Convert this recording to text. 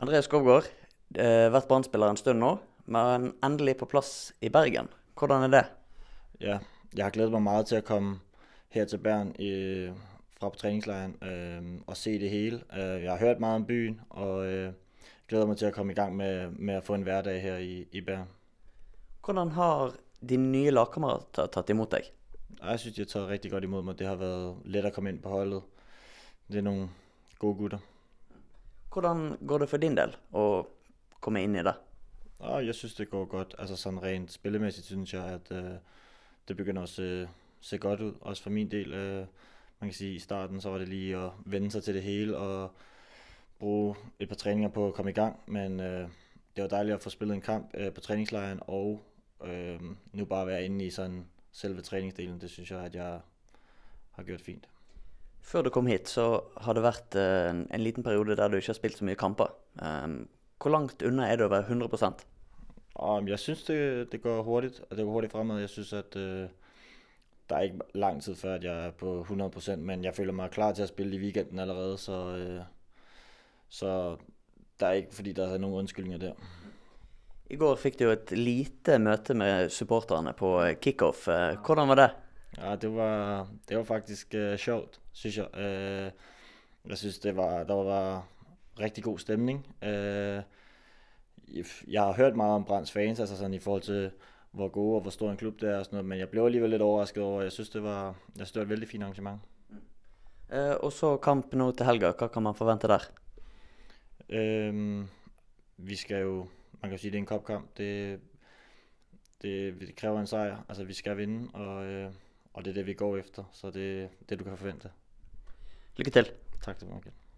Andreas Skovgaard, eh, vært brann en stund nå, men endelig på plass i Bergen. Hvordan er det? Ja, jeg har gledet mig meget til å komme her til Bern i, fra på træningslejren øh, og se det hele. Eh, jeg har hørt meget om byen, og øh, eh, gleder mig til å komme i gang med, med å få en hverdag her i, i Bern. Hvordan har dine nye lagkammerater tatt imot deg? Jeg synes, de har tatt riktig godt imot meg. Det har vært lett å komme inn på holdet. Det er noen gode gutter. Hvordan går det for din del å komme inn i det? Ja, ah, jeg synes, det går godt. Altså sånn Rent spillemessig synes jeg at uh, det begynner å se, se godt ut, også for min del. Uh, man kan si I starten så var det lige å vende seg til det hele og bruke et par treninger på å komme i gang. Men uh, det var deilig å få spillet en kamp uh, på treningsleiren og uh, nå bare være inne i sånn selve treningsdelen. Det synes jeg at jeg har gjort fint. Før du kom hit, så har det vært eh, en, en liten periode der du ikke har spilt så mye kamper. Um, hvor langt unna er det å være 100 um, ah, Jeg syns det, det går hurtigt, og det går hurtigt fremad. Jeg synes, at uh, der er ikke lang tid før, at jeg er på 100 men jeg føler mig klar til at spille i weekenden allerede, så, uh, så der er ikke, fordi der er nogen undskyldninger der. I går fikk du jo et lite møte med supporterne på eh, kickoff. Eh, hvordan var det? Ja, det var, det var faktisk øh, sjovt, synes jeg. Øh, jeg synes, det var, der var rigtig god stemning. Øh, jeg har hørt meget om Brands fans, altså sådan i forhold til, hvor gode og hvor stor en klub det er og sådan noget, men jeg blev alligevel lidt overrasket over, jeg synes, det var, jeg synes, det var et veldig fint arrangement. øh, og så kampen nu til helga, hvad kan man forvente der? Øh, vi skal jo, man kan jo sige, det er en kopkamp, det, det, det kræver en sejr, altså vi skal vinde, og øh, og det er det, vi går efter, så det er det, du kan forvente. Lykke til. Tak til mig,